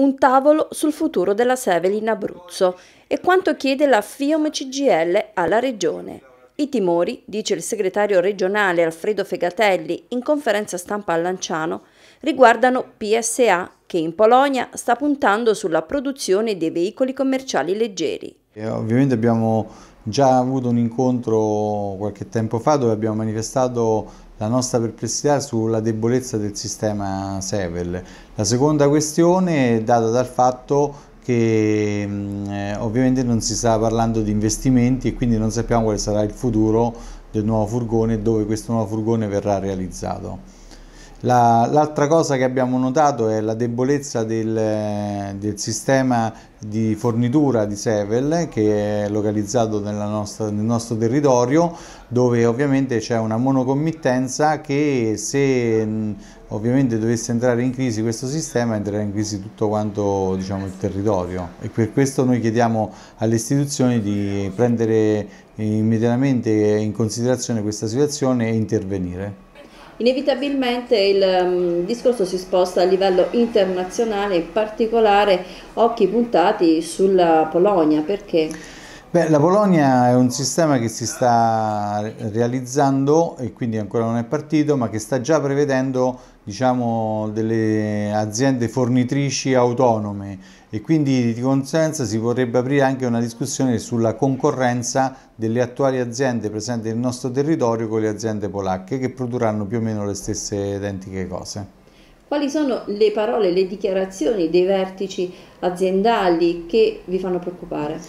un tavolo sul futuro della Sevel in Abruzzo e quanto chiede la FIOM CGL alla Regione. I timori, dice il segretario regionale Alfredo Fegatelli in conferenza stampa a Lanciano, riguardano PSA che in Polonia sta puntando sulla produzione dei veicoli commerciali leggeri. E ovviamente abbiamo già avuto un incontro qualche tempo fa dove abbiamo manifestato la nostra perplessità sulla debolezza del sistema Sevel. La seconda questione è data dal fatto che mm, eh, ovviamente non si sta parlando di investimenti e quindi non sappiamo quale sarà il futuro del nuovo furgone e dove questo nuovo furgone verrà realizzato l'altra cosa che abbiamo notato è la debolezza del, del, sistema di fornitura di Sevel che è localizzato nostra, nel nostro territorio dove ovviamente c'è una monocommittenza che se ovviamente dovesse entrare in crisi questo sistema entrerà in crisi tutto quanto diciamo, il territorio e per questo noi chiediamo alle istituzioni di prendere immediatamente in considerazione questa situazione e intervenire. Inevitabilmente il um, discorso si sposta a livello internazionale, in particolare occhi puntati sulla Polonia, perché? Beh, la Polonia è un sistema che si sta realizzando e quindi ancora non è partito, ma che sta già prevedendo diciamo, delle aziende fornitrici autonome e quindi di conseguenza si vorrebbe aprire anche una discussione sulla concorrenza delle attuali aziende presenti nel nostro territorio con le aziende polacche che produrranno più o meno le stesse identiche cose. Quali sono le parole, le dichiarazioni dei vertici aziendali che vi fanno preoccupare?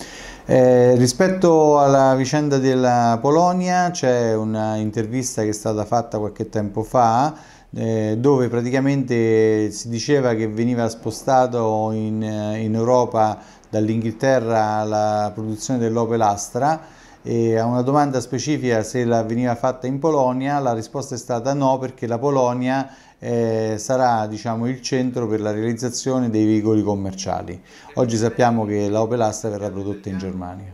Eh, rispetto alla vicenda della Polonia c'è un'intervista che è stata fatta qualche tempo fa eh, dove praticamente si diceva che veniva spostato in, eh, in Europa dall'Inghilterra la produzione dell'Opel Astra e a una domanda specifica se la veniva fatta in Polonia, la risposta è stata no perché la Polonia eh, sarà diciamo, il centro per la realizzazione dei veicoli commerciali. Oggi sappiamo che la Opel Astra verrà prodotta in Germania.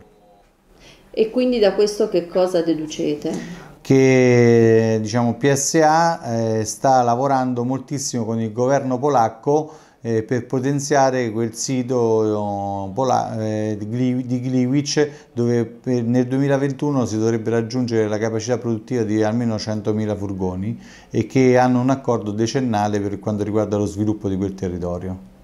E quindi da questo che cosa deducete? Che diciamo, PSA eh, sta lavorando moltissimo con il governo polacco eh, per potenziare quel sito eh, eh di Gliwice dove per, nel 2021 si dovrebbe raggiungere la capacità produttiva di almeno 100.000 furgoni e che hanno un accordo decennale per quanto riguarda lo sviluppo di quel territorio.